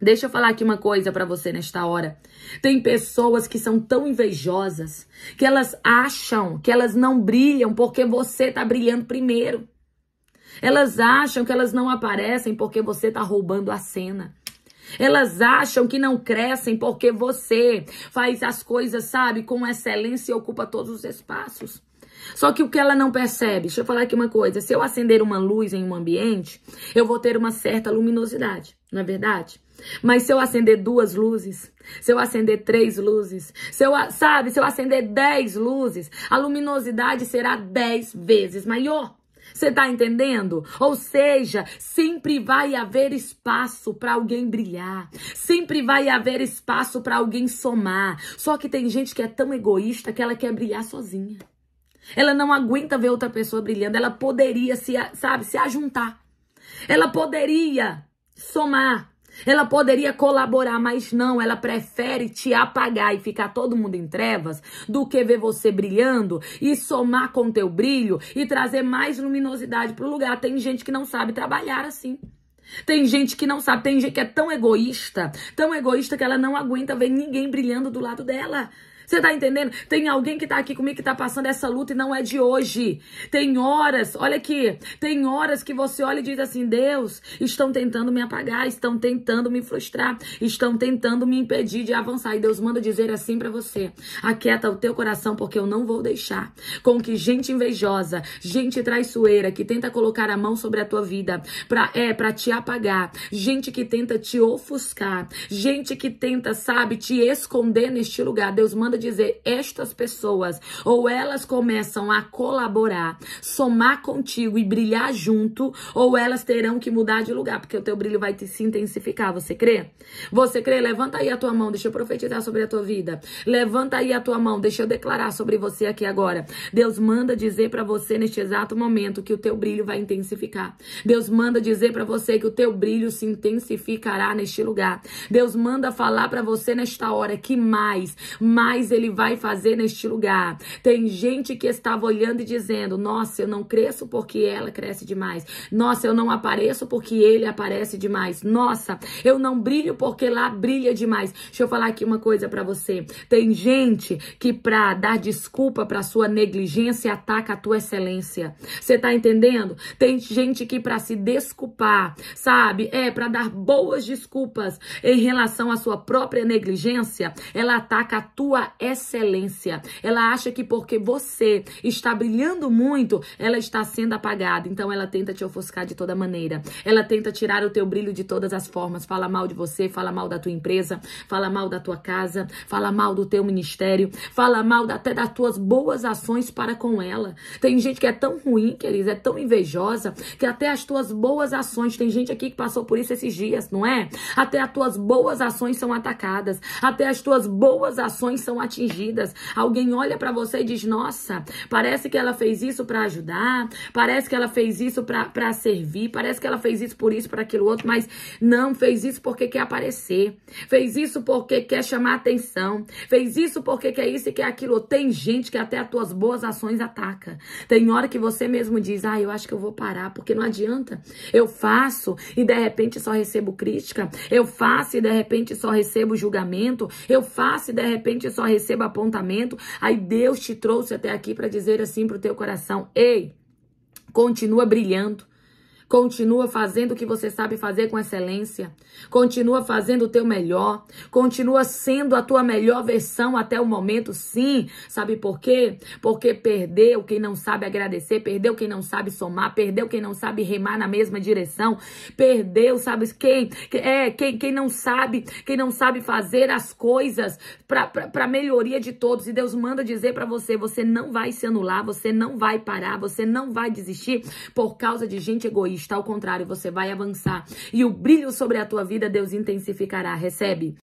Deixa eu falar aqui uma coisa para você nesta hora. Tem pessoas que são tão invejosas que elas acham que elas não brilham porque você tá brilhando primeiro. Elas acham que elas não aparecem porque você tá roubando a cena. Elas acham que não crescem porque você faz as coisas, sabe, com excelência e ocupa todos os espaços. Só que o que ela não percebe, deixa eu falar aqui uma coisa, se eu acender uma luz em um ambiente, eu vou ter uma certa luminosidade, não é verdade? Mas se eu acender duas luzes, se eu acender três luzes, se eu, sabe, se eu acender dez luzes, a luminosidade será dez vezes maior. Você tá entendendo? Ou seja, sempre vai haver espaço para alguém brilhar, sempre vai haver espaço para alguém somar. Só que tem gente que é tão egoísta que ela quer brilhar sozinha. Ela não aguenta ver outra pessoa brilhando. Ela poderia se, sabe, se ajuntar. Ela poderia somar. Ela poderia colaborar, mas não, ela prefere te apagar e ficar todo mundo em trevas do que ver você brilhando e somar com teu brilho e trazer mais luminosidade pro lugar. Tem gente que não sabe trabalhar assim. Tem gente que não sabe, tem gente que é tão egoísta, tão egoísta que ela não aguenta ver ninguém brilhando do lado dela. Você tá entendendo? Tem alguém que tá aqui comigo que tá passando essa luta e não é de hoje. Tem horas, olha aqui, tem horas que você olha e diz assim: Deus, estão tentando me apagar, estão tentando me frustrar, estão tentando me impedir de avançar. E Deus manda dizer assim para você: aquieta o teu coração, porque eu não vou deixar com que gente invejosa, gente traiçoeira que tenta colocar a mão sobre a tua vida pra, é, pra te apagar, gente que tenta te ofuscar, gente que tenta, sabe, te esconder neste lugar. Deus manda dizer estas pessoas, ou elas começam a colaborar, somar contigo e brilhar junto, ou elas terão que mudar de lugar, porque o teu brilho vai te, se intensificar. Você crê? Você crê? Levanta aí a tua mão, deixa eu profetizar sobre a tua vida. Levanta aí a tua mão, deixa eu declarar sobre você aqui agora. Deus manda dizer para você neste exato momento que o teu brilho vai intensificar. Deus manda dizer para você que o teu brilho se intensificará neste lugar. Deus manda falar para você nesta hora que mais, mais ele vai fazer neste lugar. Tem gente que estava olhando e dizendo: "Nossa, eu não cresço porque ela cresce demais. Nossa, eu não apareço porque ele aparece demais. Nossa, eu não brilho porque lá brilha demais". Deixa eu falar aqui uma coisa para você. Tem gente que pra dar desculpa pra sua negligência ataca a tua excelência. Você tá entendendo? Tem gente que pra se desculpar, sabe? É para dar boas desculpas em relação à sua própria negligência, ela ataca a tua excelência. Ela acha que porque você está brilhando muito, ela está sendo apagada. Então ela tenta te ofuscar de toda maneira. Ela tenta tirar o teu brilho de todas as formas. Fala mal de você, fala mal da tua empresa, fala mal da tua casa, fala mal do teu ministério, fala mal até das tuas boas ações para com ela. Tem gente que é tão ruim, queridos, é tão invejosa, que até as tuas boas ações, tem gente aqui que passou por isso esses dias, não é? Até as tuas boas ações são atacadas, até as tuas boas ações são atingidas. Alguém olha para você e diz: Nossa, parece que ela fez isso para ajudar, parece que ela fez isso para servir, parece que ela fez isso por isso, para aquilo outro, mas não fez isso porque quer aparecer, fez isso porque quer chamar atenção, fez isso porque quer isso e quer aquilo. Tem gente que até as tuas boas ações ataca. Tem hora que você mesmo diz: Ah, eu acho que eu vou parar, porque não adianta. Eu faço e de repente só recebo crítica, eu faço e de repente só recebo julgamento, eu faço e de repente só recebo receba apontamento. Aí Deus te trouxe até aqui para dizer assim para o teu coração: ei, continua brilhando Continua fazendo o que você sabe fazer com excelência. Continua fazendo o teu melhor. Continua sendo a tua melhor versão até o momento, sim. Sabe por quê? Porque perdeu quem não sabe agradecer, perdeu quem não sabe somar, perdeu quem não sabe remar na mesma direção, perdeu, sabe quem? É, quem, quem não sabe, quem não sabe fazer as coisas para melhoria de todos. E Deus manda dizer para você, você não vai se anular, você não vai parar, você não vai desistir por causa de gente egoísta vista, ao contrário, você vai avançar e o brilho sobre a tua vida Deus intensificará. Recebe?